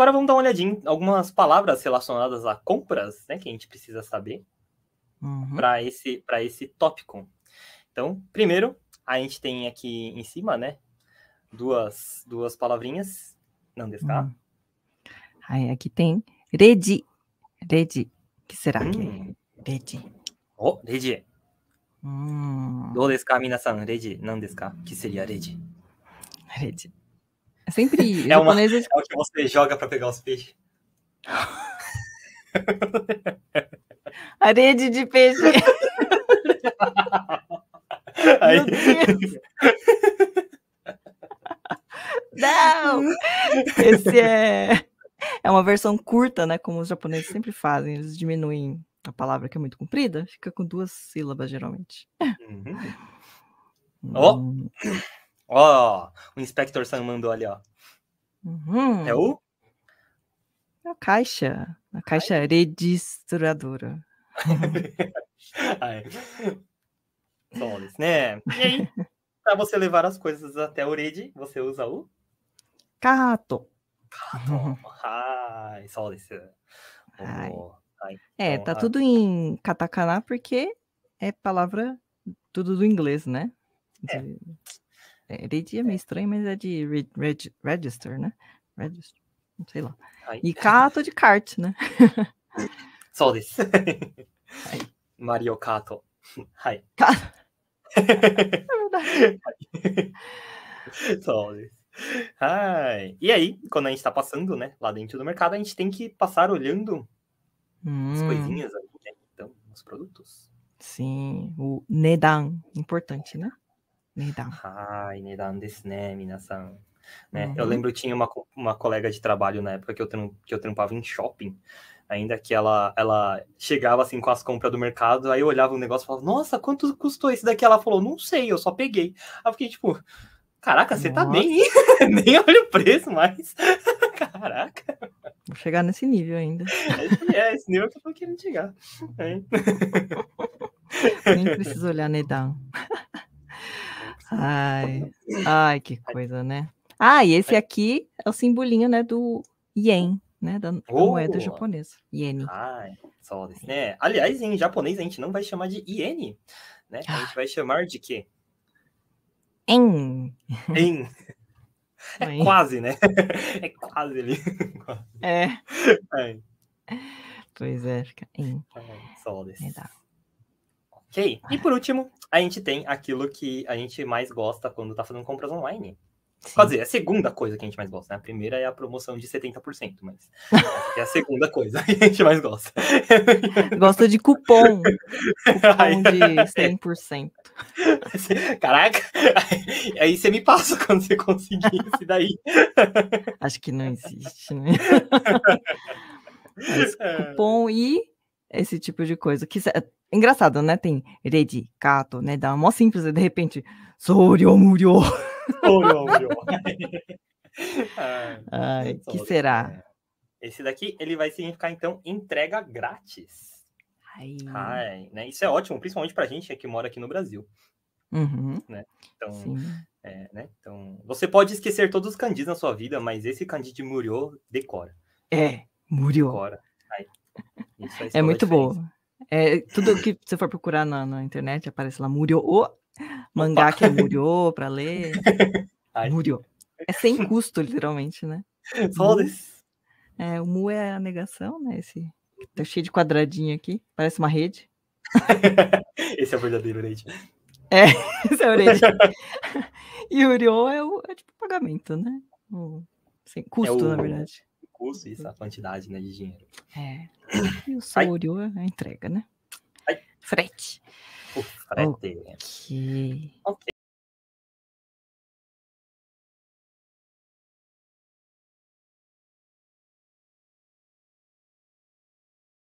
agora vamos dar uma olhadinha em algumas palavras relacionadas a compras, né, que a gente precisa saber uhum. para esse, para esse tópico. Então, primeiro, a gente tem aqui em cima, né, duas, duas palavrinhas. Não desca. Hum. Aí aqui tem rede. Rede. que será hum. que é? Hum. Rede. Oh, rede. Hum. Do desu ka, minasan? Rede. Não desu ka? Que seria rede? Rede. É sempre. É, uma, é o que você joga para pegar os peixes. Arede de peixe. Aí... Não! Esse é... é uma versão curta, né? Como os japoneses sempre fazem. Eles diminuem a palavra que é muito comprida, fica com duas sílabas, geralmente. Ó! Uhum. Ó! Oh. Oh. Inspector Sam mandou ali, ó. Uhum. É o? É a caixa. A caixa Ai. registradora. Ai. Soles, né? E aí, para você levar as coisas até o Rede, você usa o? Kato. Kato. Ai, Soles. Ai. Ai. É, então, tá tudo em katakana porque é palavra tudo do inglês, né? É. Heredia é, é, é meio é. estranho, mas é de re, register, né? Register, não sei lá. E Kato de kart, né? Só desse. Mario Kato. Hai. Kato. é verdade. Só desse. Ai. E aí, quando a gente está passando, né, lá dentro do mercado, a gente tem que passar olhando hum. as coisinhas ali, né? Então, os produtos. Sim, o Nedan, importante, né? 値段。はい、値段です né, 皆さん。Né? Uhum. Eu lembro tinha uma, uma colega de trabalho na época que eu, que eu trampava em shopping, ainda que ela, ela chegava assim com as compras do mercado, aí eu olhava o negócio e falava, nossa, quanto custou esse daqui? Ela falou, não sei, eu só peguei. Aí eu fiquei tipo, caraca, você nossa. tá bem, Nem olha o preço mais. caraca. Vou chegar nesse nível ainda. É, é esse nível que eu tô querendo chegar. É. Nem preciso olhar Nedan. Ai, ai, que coisa, né? Ah, e esse aqui é o simbolinho, né, do yen, né, da, oh. moeda japonesa, iene. Ai, só desse, né? Aliás, em japonês a gente não vai chamar de iene, né? A gente vai chamar de quê? En. En. É quase, né? É quase ali. É. é. Pois é, fica em. É, só desse. É, Ok? E por último, a gente tem aquilo que a gente mais gosta quando está fazendo compras online. Sim. Quer dizer, é a segunda coisa que a gente mais gosta, né? A primeira é a promoção de 70%, mas é a segunda coisa que a gente mais gosta. Gosta de cupom. Cupom de 100%. É. Caraca, aí você me passa quando você conseguir esse daí. Acho que não existe, né? Mas cupom e esse tipo de coisa. Que é engraçado, né? Tem Redi, Kato, né? Dá uma mó simples e de repente, Soryo Muryo. Soryo Ai, é que será? Né? Esse daqui, ele vai significar, então, entrega grátis. Ai. Ai né? Isso é ótimo, principalmente pra gente que mora aqui no Brasil. Uhum. Né? Então, é, né? então, você pode esquecer todos os candis na sua vida, mas esse candi de decora. É, Murió. Decora. Ai, é muito boa. É, tudo que você for procurar na, na internet aparece lá Murio o mangá Opa. que é Murio para ler. Ai. Murio. É sem custo, literalmente, né? Foda-se. É, o mu é a negação, né? Esse tá cheio de quadradinho aqui, parece uma rede. esse é o verdadeiro rede. É, esse é o rede. e o Murio é, o, é tipo pagamento, né? O, sem é custo, é o... na verdade custo essa uhum. quantidade né, de dinheiro. É. E o Sorio a entrega, né? Ai. Frete. O frete. Ok. ok.